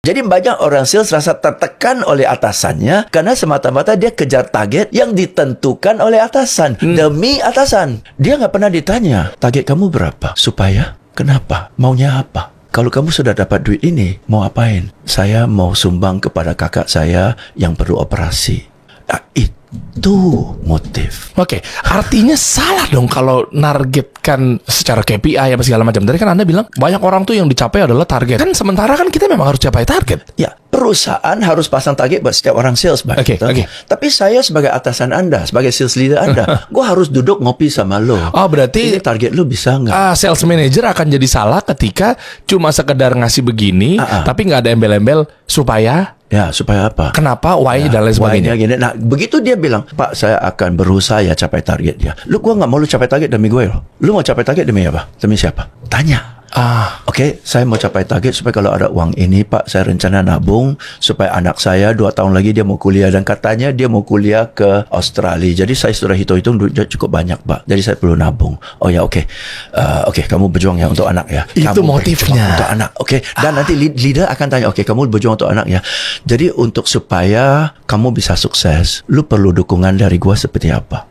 Jadi banyak orang sales rasa tertekan oleh atasannya karena semata-mata dia kejar target yang ditentukan oleh atasan hmm. demi atasan. Dia nggak pernah ditanya target kamu berapa, supaya kenapa, maunya apa. Kalau kamu sudah dapat duit ini, mau apain? Saya mau sumbang kepada kakak saya yang perlu operasi. Nah, itu Tuh motif. Oke, okay. artinya salah dong kalau nargetkan secara KPI apa segala macam. Tadi kan Anda bilang banyak orang tuh yang dicapai adalah target. Kan sementara kan kita memang harus capai target. Ya, perusahaan harus pasang target buat setiap orang sales, Oke, gitu. oke. Okay, okay. Tapi saya sebagai atasan Anda, sebagai sales leader Anda, gue harus duduk ngopi sama lo. Oh, berarti Ini target lo bisa nggak? Uh, sales manager akan jadi salah ketika cuma sekedar ngasih begini, uh -uh. tapi nggak ada embel-embel supaya Ya, supaya apa? Kenapa, why, ya, dan lain sebagainya. Gini. Nah, begitu dia bilang, Pak, saya akan berusaha ya capai target dia. Lu, gua nggak mau lu capai target demi gue loh. Ya? Lu mau capai target demi apa? Demi siapa? Tanya. Ah. Oke, okay, saya mau capai target supaya kalau ada uang ini, Pak, saya rencana nabung supaya anak saya dua tahun lagi dia mau kuliah dan katanya dia mau kuliah ke Australia. Jadi saya sudah hitung-hitung duitnya cukup banyak, Pak. Jadi saya perlu nabung. Oh ya, oke. Okay. Uh, eh, oke, okay, kamu berjuang ya untuk anak ya. Kamu Itu motifnya. Untuk anak, oke. Okay? Dan ah. nanti leader akan tanya, oke, okay, kamu berjuang untuk anak ya. Jadi untuk supaya kamu bisa sukses, lu perlu dukungan dari gua seperti apa?